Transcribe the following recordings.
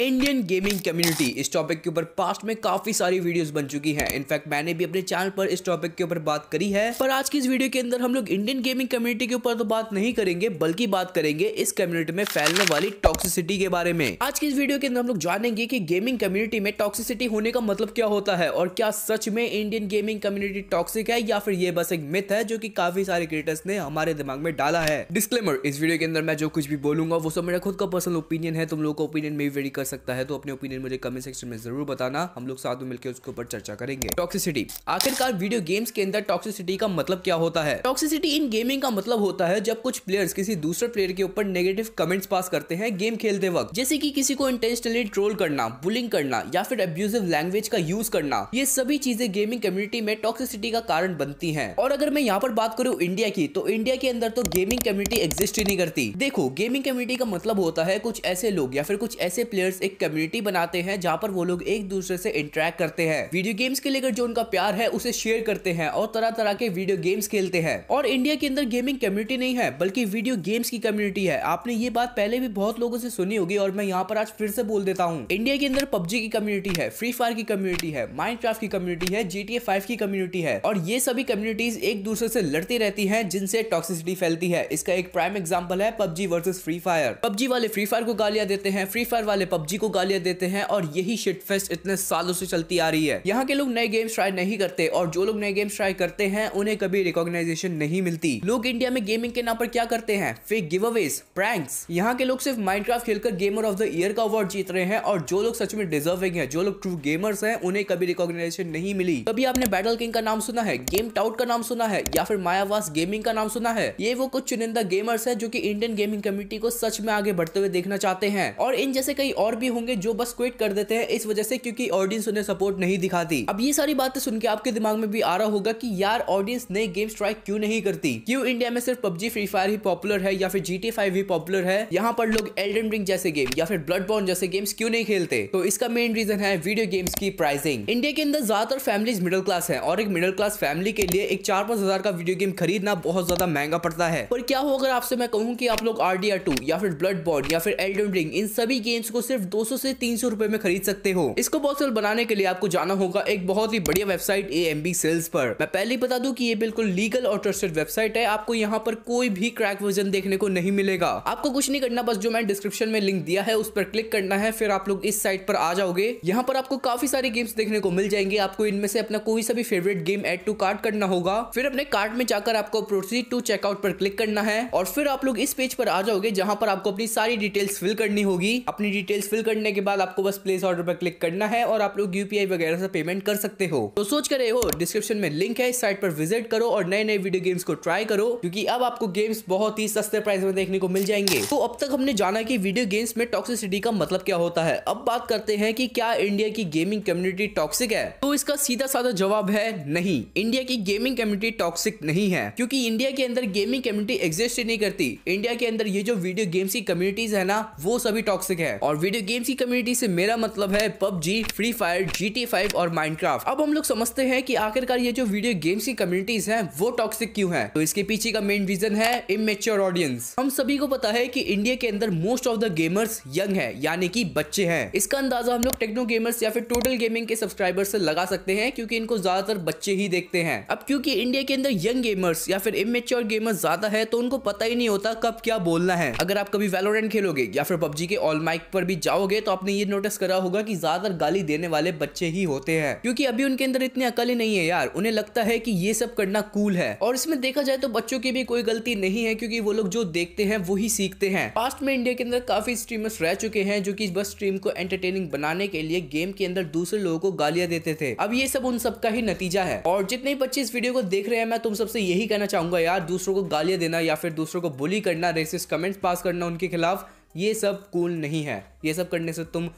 Indian gaming community इस topic के ऊपर पास्ट में काफी सारी वीडियोस बन चुकी हैं इनफैक्ट मैंने भी अपने चैनल पर इस टॉपिक के ऊपर बात करी है पर आज की इस वीडियो के अंदर हम लोग इंडियन गेमिंग कम्युनिटी के ऊपर तो बात नहीं करेंगे बल्कि बात करेंगे इस कम्युनिटी में फैलने वाली टॉक्सिसिटी के बारे में आज की इस वीडियो के अंदर हम लोग जानेंगे की गेमिंग कम्युनिटी में टॉक्सिसिटी होने का मतलब क्या होता है और क्या सच में इंडियन गेमिंग कम्युनिटी टॉक्सिक है या फिर ये बस एक मिथ है जो की काफी सारे क्रिएटर्स ने हमारे दिमाग में डाला है डिस्कलेमर इस वीडियो के अंदर मैं जो कुछ भी बोलूंगा वो सब मेरा खुद का पर्सनल ओपिनियन है तुम लोग का ओपिनियन में वेरी कर सकता है तो अपने ओपिनियन मुझे कमेंट सेक्शन में जरूर बताना हम लोग साथ में मिलकर उसके ऊपर चर्चा करेंगे टॉक्सिसिटी आखिरकार वीडियो गेम्स के अंदर टॉक्सिसिटी का मतलब क्या होता है टॉक्सिसिटी इन गेमिंग का मतलब होता है जब कुछ प्लेयर्स किसी दूसरे प्लेयर के ऊपर नेगेटिव कमेंट्स पास करते हैं गेम खेलते वक्त जैसे कि किसी को इंटेंशनली ट्रोल करना बुलिंग करना या फिर अब्यूजिव लैंग्वेज का यूज करना ये सभी चीजें गेमिंग कम्युनिटी में टॉक्सिसिटी का कारण बनती है और अगर मैं यहाँ पर बात करूँ इंडिया की तो इंडिया के अंदर तो गेमिंग कम्युनिटी एग्जिस्ट ही नहीं करती देखो गेमिंग कम्युनिटी का मतलब होता है कुछ ऐसे लोग या फिर कुछ ऐसे प्लेयर्स प्लेयर्स एक कम्युनिटी बनाते हैं जहाँ पर वो लोग एक दूसरे से इंटरेक्ट करते हैं वीडियो गेम्स के लेकर जो उनका प्यार है उसे शेयर करते हैं और तरह तरह के वीडियो गेम्स खेलते हैं और इंडिया के अंदर गेमिंग कम्युनिटी नहीं है बल्कि वीडियो गेम्स की कम्युनिटी है आपने ये बात पहले भी बहुत लोगों से सुनी होगी और मैं यहाँ पर आज फिर से बोल देता हूँ इंडिया के अंदर पब्जी की कम्युनिटी है फ्री फायर की कम्युनिटी है माइंड की कम्युनिटी है जीटीए फाइव की कम्युनिटी है और ये सभी कम्युनिटीज एक दूसरे से लड़ती रहती है जिनसे टॉक्सिसिटी फैलती है इसका एक प्राइम एग्जाम्पल है PUBG versus free fire PUBG वाले फ्री फायर को गालियां देते हैं फ्री फायर वाले पब्जी पबजी को गालियां देते हैं और यही शिट फेस्ट इतने सालों से चलती आ रही है यहाँ के लोग नए गेम्स ट्राई नहीं करते और जो लोग नए गेम्स ट्राई करते हैं उन्हें कभी रिकॉग्नाइजेशन नहीं मिलती लोग इंडिया में गेमिंग के नाम पर क्या करते हैं फेक गिव अवेज प्रैंक्स यहाँ के लोग सिर्फ माइंड खेलकर गेमर ऑफ द ईयर का अवार्ड जीत रहे हैं और जो लोग सच में डिजर्विंग है जो लोग ट्रू गेमर्स हैं उन्हें कभी रिकॉग्नाइजेशन नहीं मिली कभी आपने बैटल किंग का नाम सुना है गेम टाउट का नाम सुना है या फिर मायावास गेमिंग का नाम सुना है ये वो कुछ चुनिंदा गेमर्स है जो की इंडियन गेमिंग कम्युनिटी को सच में आगे बढ़ते हुए देखना चाहते हैं और इन जैसे कई और और भी होंगे जो बस क्विट कर देते हैं इस वजह से क्योंकि ऑडियंस उन्हें सपोर्ट नहीं दिखाती अब ये सारी बातें सुन के आपके दिमाग में भी आ रहा होगा कि यार ऑडियंस नए गेम ट्राई क्यों नहीं करती क्यों इंडिया में सिर्फ पब्जी फ्री फायर ही पॉपुलर है या फिर जी फाइव ही पॉपुलर है यहाँ पर लोग एल्डन रिंग जैसे गेम या फिर ब्लड बॉन्ड जैसे गेम्स क्यों नहीं खेलते तो इसका मेन रीजन है वीडियो गेम्स की प्राइसिंग इंडिया के अंदर ज्यादातर फैमिलीज मिडिल क्लास है और एक मिडिल क्लास फैमिली के लिए एक चार पांच हजार का वीडियो गेम खरीदना बहुत ज्यादा महंगा पड़ता है पर क्या हो अगर आपसे मैं कहूँ की आप लोग आर या फिर ब्लड बॉन्ड या फिर एल्डन रिंग इन सभी गेम्स को सिर्फ सिर्फ 200 से 300 रुपए में खरीद सकते हो इसको बॉसल बनाने के लिए आपको जाना होगा एक बहुत ही बढ़िया वेबसाइट ए सेल्स पर मैं पहले ही बता दूं कि ये बिल्कुल लीगल और ट्रस्टेड वेबसाइट है आपको यहाँ पर कोई भी क्रैक वर्जन देखने को नहीं मिलेगा आपको कुछ नहीं करना बस जो मैंने डिस्क्रिप्शन में लिंक दिया है उस पर क्लिक करना है फिर आप लोग इस साइट पर आ जाओगे यहाँ पर आपको काफी सारी गेम्स देखने को मिल जाएंगे आपको इनमें से अपना कोई सा भी favourite game add to cart करना होगा फिर अपने कार्ड में जाकर आपको प्रोसीड टू चेकआउट पर क्लिक करना है और फिर आप लोग इस पेज पर आ जाओगे जहाँ पर आपको अपनी सारी डिटेल्स फिल करनी होगी अपनी डिटेल्स फिल करने के बाद आपको बस प्लेस ऑर्डर पर क्लिक करना है और आप लोग यूपीआई वगैरह से पेमेंट कर सकते हो तो सोच कर रहे हो डिस्क्रिप्शन में लिंक है इस साइट पर विजिट करो और नए नए वीडियो गेम्स को ट्राई करो क्योंकि अब आपको गेम्स बहुत ही सस्ते प्राइस में देखने को मिल जाएंगे तो अब तक हमने जाना की वीडियो गेम्स में टॉक्सिसिटी का मतलब क्या होता है अब बात करते हैं की क्या इंडिया की गेमिंग कम्युनिटी टॉक्सिक है तो इसका सीधा साधा जवाब है नहीं इंडिया की गेमिंग कम्युनिटी टॉक्सिक नहीं है क्योंकि इंडिया के अंदर गेमिंग कम्युनिटी एग्जिस्ट ही नहीं करती इंडिया के अंदर ये जो वीडियो गेम्स की कम्युनिटीज है ना वो सभी टॉक्सिक है और वीडियो गेम्स की कम्युनिटी से मेरा मतलब है पबजी फ्री फायर जी और माइनक्राफ्ट अब हम लोग समझते हैं कि आखिरकार ये जो वीडियो गेम्स की कम्युनिटीज हैं वो टॉक्सिक क्यों हैं तो इसके पीछे का मेन रीजन है इमेच्योर ऑडियंस हम सभी को पता है कि इंडिया के अंदर most of the gamers young है यानी कि बच्चे हैं इसका अंदाजा हम लोग टेक्नो गेमर्स या फिर टोटल गेमिंग के सब्सक्राइबर्स से लगा सकते हैं क्योंकि इनको ज्यादातर बच्चे ही देखते हैं अब क्योंकि इंडिया के अंदर यंग गेमर्स या फिर इमेच्योर गेमर्स ज्यादा है तो उनको पता ही नहीं होता कब क्या बोलना है अगर आप कभी वेलोरेंट खेलोगे या फिर पबजी के ऑल माइक पर भी जाओगे तो आपने ये नोटिस करा होगा कि ज्यादातर गाली देने वाले बच्चे ही होते हैं क्योंकि अभी उनके अंदर इतनी अकल ही नहीं है यार उन्हें लगता है कि ये सब करना कूल है और इसमें देखा जाए तो बच्चों की भी कोई गलती नहीं है क्योंकि वो लोग जो देखते हैं वही सीखते हैं पास्ट में इंडिया के अंदर काफी स्ट्रीमर्स रह चुके हैं जो की बस स्ट्रीम को एंटरटेनिंग बनाने के लिए गेम के अंदर दूसरे लोगों को गालियां देते थे अब ये सब उन सबका ही नतीजा है और जितने बच्चे इस वीडियो को देख रहे हैं मैं तुम सबसे यही कहना चाहूंगा यार दूसरों को गालियां देना या फिर दूसरों को बुली करना रेसिस कमेंट्स पास करना उनके खिलाफ ये सब कूल नहीं है ये सब करने से तुम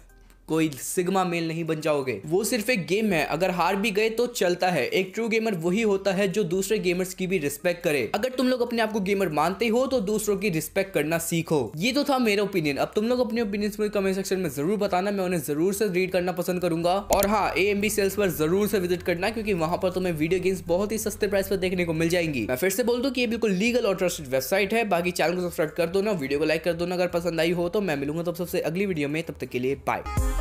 कोई सिग्मा मेल नहीं बन जाओगे वो सिर्फ एक गेम है अगर हार भी गए तो चलता है एक ट्रू गेमर वही होता है जो दूसरे गेमर्स की भी रिस्पेक्ट करे अगर तुम लोग अपने आप को गेमर मानते हो तो दूसरों की रिस्पेक्ट करना सीखो ये तो था मेरा ओपिनियन अब तुम लोग अपने ओपिनियन मुझे कमेंट सेक्शन में जरूर बताना मैं उन्हें जरूर से रीड करना पसंद करूंगा और हाँ ए एम बी सेल्स पर जरूर से विजिट करना क्योंकि वहां पर तुम्हें वीडियो गेम्स बहुत ही सस्ते प्राइस पर देखने को मिल जाएंगी मैं फिर से बोल दू की ये बिल्कुल लीगल और ट्रस्टेड वेबसाइट है बाकी चैनल को सब्सक्राइब कर दो ना वीडियो को लाइक कर दो ना अगर पसंद आई हो तो मैं मिलूंगा तब सबसे अगली वीडियो में तब तक के लिए बाय